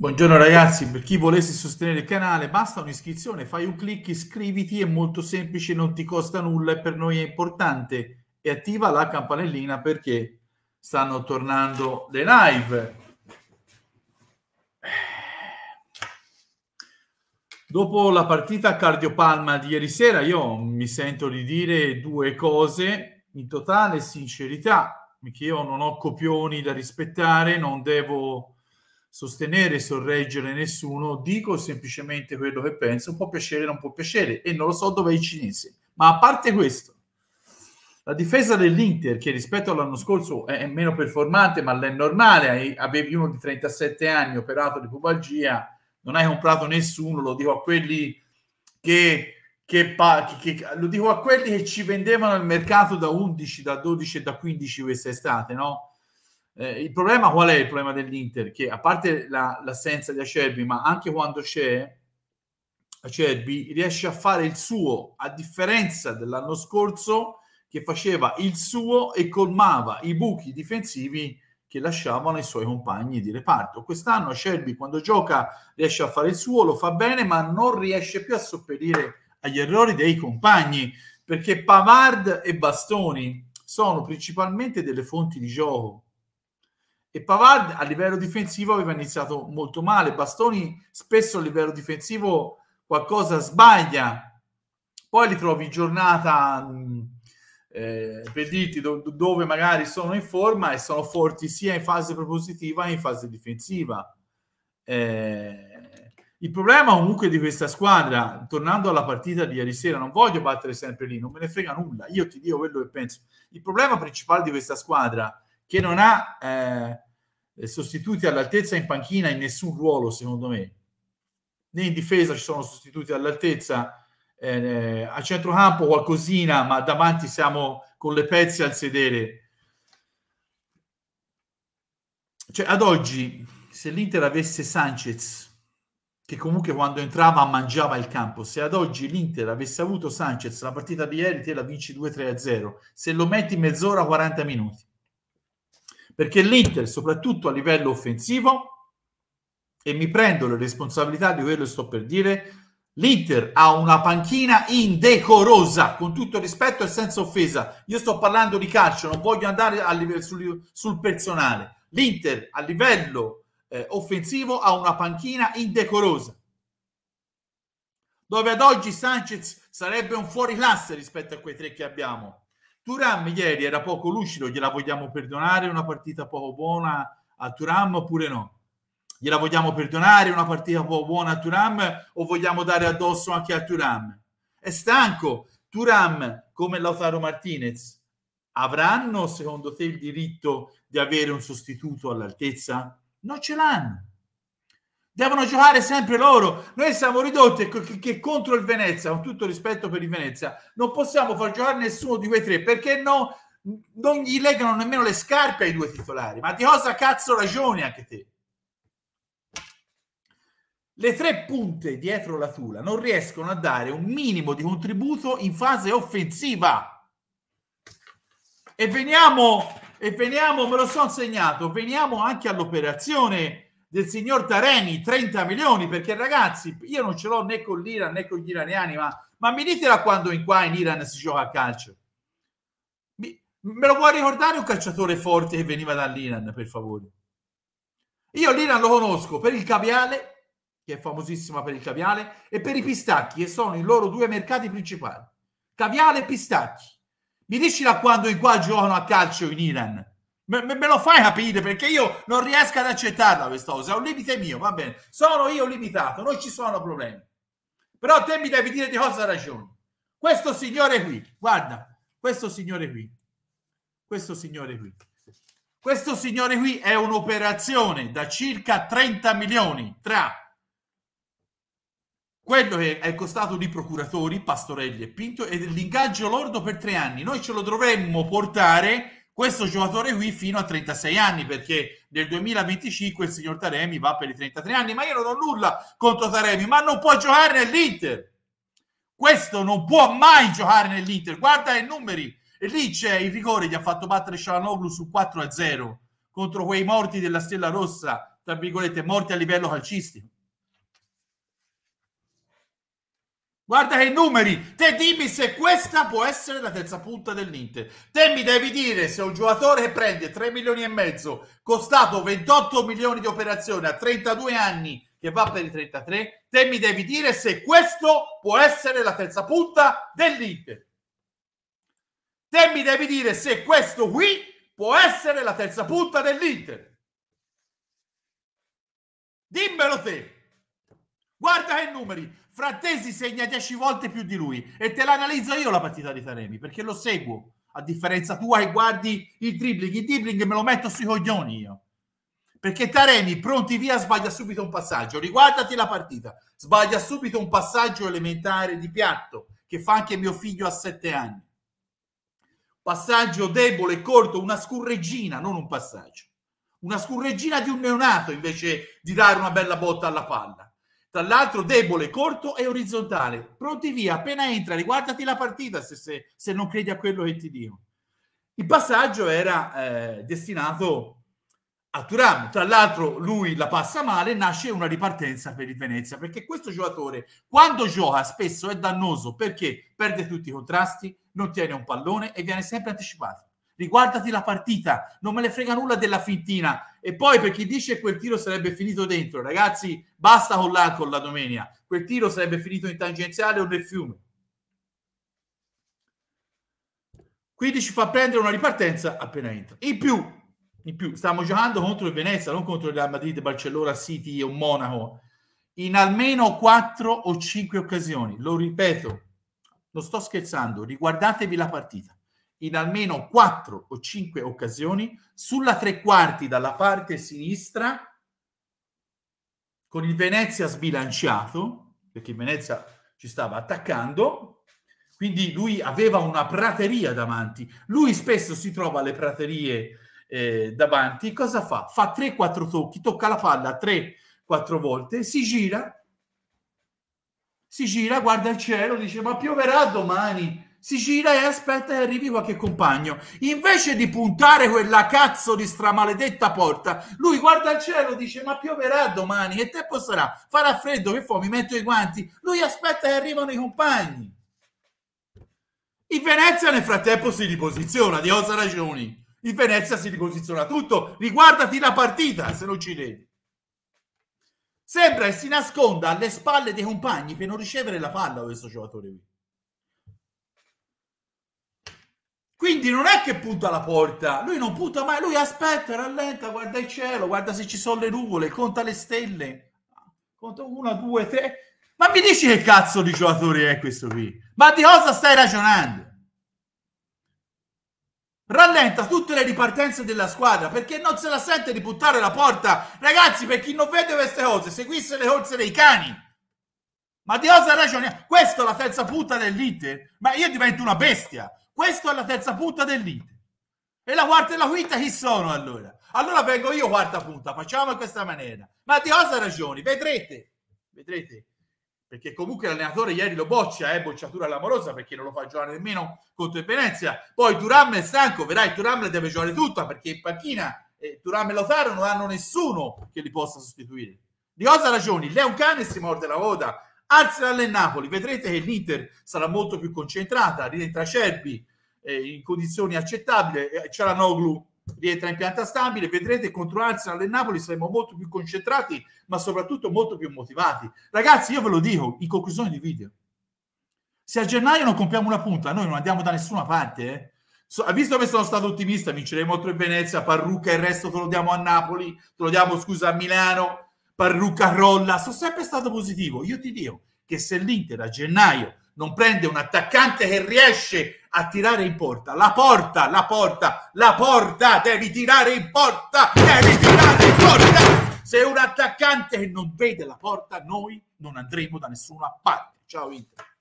Buongiorno ragazzi, per chi volesse sostenere il canale basta un'iscrizione, fai un clic, iscriviti, è molto semplice, non ti costa nulla e per noi è importante e attiva la campanellina perché stanno tornando le live. Dopo la partita cardiopalma di ieri sera io mi sento di dire due cose in totale sincerità, perché io non ho copioni da rispettare, non devo sostenere e sorreggere nessuno, dico semplicemente quello che penso, può piacere o non può piacere e non lo so dove è i cinesi. Ma a parte questo, la difesa dell'Inter, che rispetto all'anno scorso è meno performante, ma è normale, avevi uno di 37 anni operato di pubalgia, non hai comprato nessuno, lo dico a quelli che che, che, lo dico a quelli che ci vendevano il mercato da 11, da 12 e da 15 quest'estate, no? Eh, il problema qual è il problema dell'Inter? Che a parte la, l'assenza di Acerbi, ma anche quando c'è Acerbi, riesce a fare il suo, a differenza dell'anno scorso che faceva il suo e colmava i buchi difensivi che lasciavano i suoi compagni di reparto. Quest'anno Acerbi quando gioca riesce a fare il suo, lo fa bene, ma non riesce più a sopperire agli errori dei compagni, perché Pavard e Bastoni sono principalmente delle fonti di gioco e Pavard a livello difensivo aveva iniziato molto male. Bastoni spesso a livello difensivo qualcosa sbaglia, poi li trovi giornata eh, per dirti do- dove magari sono in forma e sono forti sia in fase propositiva che in fase difensiva. Eh, il problema comunque di questa squadra, tornando alla partita di ieri sera, non voglio battere sempre lì, non me ne frega nulla, io ti dico quello che penso. Il problema principale di questa squadra è che non ha eh, sostituti all'altezza in panchina in nessun ruolo, secondo me. Né in difesa ci sono sostituti all'altezza, eh, a centrocampo qualcosina, ma davanti siamo con le pezze al sedere. Cioè, ad oggi, se l'Inter avesse Sanchez, che comunque quando entrava mangiava il campo. Se ad oggi l'Inter avesse avuto Sanchez, la partita di ieri te la vinci 2-3-0. Se lo metti mezz'ora, 40 minuti perché l'Inter, soprattutto a livello offensivo, e mi prendo le responsabilità di quello che sto per dire, l'Inter ha una panchina indecorosa, con tutto rispetto e senza offesa. Io sto parlando di calcio, non voglio andare livello, sul, sul, personale. L'Inter a livello eh, offensivo ha una panchina indecorosa, dove ad oggi Sanchez sarebbe un fuori classe rispetto a quei tre che abbiamo. Turam ieri era poco lucido, gliela vogliamo perdonare una partita poco buona a Turam oppure no? Gliela vogliamo perdonare una partita poco buona a Turam o vogliamo dare addosso anche a Turam? È stanco. Turam, come Lautaro Martinez, avranno secondo te il diritto di avere un sostituto all'altezza? Non ce l'hanno devono giocare sempre loro. Noi siamo ridotti che, che contro il Venezia, con tutto rispetto per il Venezia, non possiamo far giocare nessuno di quei tre perché no, non gli legano nemmeno le scarpe ai due titolari. Ma di cosa cazzo ragioni anche te? Le tre punte dietro la Tula non riescono a dare un minimo di contributo in fase offensiva. E veniamo, e veniamo, me lo sono segnato, veniamo anche all'operazione del signor Tareni 30 milioni perché ragazzi io non ce l'ho né con l'Iran né con gli iraniani ma, ma mi ditela quando in qua in Iran si gioca a calcio mi, me lo vuoi ricordare un calciatore forte che veniva dall'Iran per favore io l'Iran lo conosco per il caviale che è famosissima per il caviale e per i pistacchi che sono i loro due mercati principali caviale e pistacchi mi dici da quando in qua giocano a calcio in Iran Me, me, lo fai capire perché io non riesco ad accettarla questa cosa, è un limite mio, va bene, sono io limitato, non ci sono problemi. Però te mi devi dire di cosa ragioni. Questo signore qui, guarda, questo signore qui, questo signore qui, questo signore qui è un'operazione da circa 30 milioni tra quello che è costato di procuratori, Pastorelli e Pinto, e l'ingaggio lordo per tre anni. Noi ce lo dovremmo portare questo giocatore qui fino a 36 anni perché nel 2025 il signor Taremi va per i 33 anni ma io non ho nulla contro Taremi ma non può giocare nell'Inter questo non può mai giocare nell'Inter guarda i numeri e lì c'è il rigore gli ha fatto battere Cialanoglu su 4 a 0 contro quei morti della Stella Rossa tra virgolette morti a livello calcistico Guarda che i numeri, te dimmi se questa può essere la terza punta dell'Inter. Te mi devi dire se un giocatore che prende 3 milioni e mezzo, costato 28 milioni di operazione a 32 anni, che va per i 33, te mi devi dire se questo può essere la terza punta dell'Inter. Te mi devi dire se questo qui può essere la terza punta dell'Inter. Dimmelo te. Guarda che numeri. Frattesi segna 10 volte più di lui e te l'analizzo io la partita di Taremi perché lo seguo a differenza tua e guardi il dribbling, il dribbling me lo metto sui coglioni io perché Taremi pronti via sbaglia subito un passaggio riguardati la partita sbaglia subito un passaggio elementare di piatto che fa anche mio figlio a 7 anni passaggio debole, corto, una scurreggina non un passaggio una scurreggina di un neonato invece di dare una bella botta alla palla tra l'altro debole, corto e orizzontale. Pronti via, appena entra, riguardati la partita se, se, se non credi a quello che ti dico. Il passaggio era eh, destinato a Turam. Tra l'altro lui la passa male, nasce una ripartenza per il Venezia, perché questo giocatore quando gioca spesso è dannoso perché perde tutti i contrasti, non tiene un pallone e viene sempre anticipato riguardati la partita, non me ne frega nulla della fintina. E poi per chi dice quel tiro sarebbe finito dentro, ragazzi, basta con l'alcol la domenica, quel tiro sarebbe finito in tangenziale o nel fiume. Quindi ci fa prendere una ripartenza appena entra. In più, in più stiamo giocando contro il Venezia, non contro il Real Madrid, Barcellona, City o Monaco, in almeno 4 o 5 occasioni. Lo ripeto, non sto scherzando, riguardatevi la partita in almeno 4 o 5 occasioni sulla tre quarti dalla parte sinistra con il Venezia sbilanciato perché il Venezia ci stava attaccando quindi lui aveva una prateria davanti lui spesso si trova alle praterie eh, davanti cosa fa? fa 3-4 tocchi tocca la palla 3-4 volte si gira si gira guarda il cielo dice ma pioverà domani si gira e aspetta che arrivi qualche compagno. Invece di puntare quella cazzo di stramaledetta porta, lui guarda il cielo, dice ma pioverà domani, che tempo sarà? Farà freddo, che fa? Mi metto i guanti. Lui aspetta che arrivano i compagni. Il Venezia nel frattempo si riposiziona, di osa ragioni? Il Venezia si riposiziona tutto, riguardati la partita se non ci vedi. Sembra e si nasconda alle spalle dei compagni per non ricevere la palla questo giocatore qui Quindi non è che punta la porta, lui non punta mai, lui aspetta, rallenta, guarda il cielo, guarda se ci sono le nuvole, conta le stelle, conta una, due, tre. Ma mi dici che cazzo di giocatore è questo qui? Ma di cosa stai ragionando? Rallenta tutte le ripartenze della squadra perché non se la sente di buttare la porta. Ragazzi, per chi non vede queste cose, seguisse le corse dei cani. Ma di cosa ragioniamo? Questa è la terza punta dell'Inter, ma io divento una bestia. Questo è la terza punta dell'ite. E la quarta e la quinta chi sono allora? Allora vengo io quarta punta, facciamo in questa maniera. Ma di cosa ragioni? Vedrete, vedrete. Perché comunque l'allenatore ieri lo boccia, eh, bocciatura l'amorosa perché non lo fa giocare nemmeno contro il Venezia. Poi Turam è stanco, vedrai, Turam deve giocare tutta perché in panchina eh, Turam e Lautaro non hanno nessuno che li possa sostituire. Di cosa ragioni? Lei è un cane e si morde la coda Arsenal e Napoli, vedrete che l'Inter sarà molto più concentrata, rientra Cerbi eh, in condizioni accettabili, eh, Cialanoglu rientra in pianta stabile, vedrete contro Arsenal e Napoli saremo molto più concentrati, ma soprattutto molto più motivati. Ragazzi, io ve lo dico in conclusione di video. Se a gennaio non compiamo una punta, noi non andiamo da nessuna parte, eh. So, visto che sono stato ottimista, vinceremo contro Venezia, Parrucca e il resto te lo diamo a Napoli, te lo diamo scusa a Milano, parrucca Parruccarolla, sono sempre stato positivo. Io ti dico che se l'Inter a gennaio non prende un attaccante che riesce a tirare in porta, la porta, la porta, la porta, devi tirare in porta, devi tirare in porta. Se un attaccante che non vede la porta, noi non andremo da nessuna parte. Ciao Inter.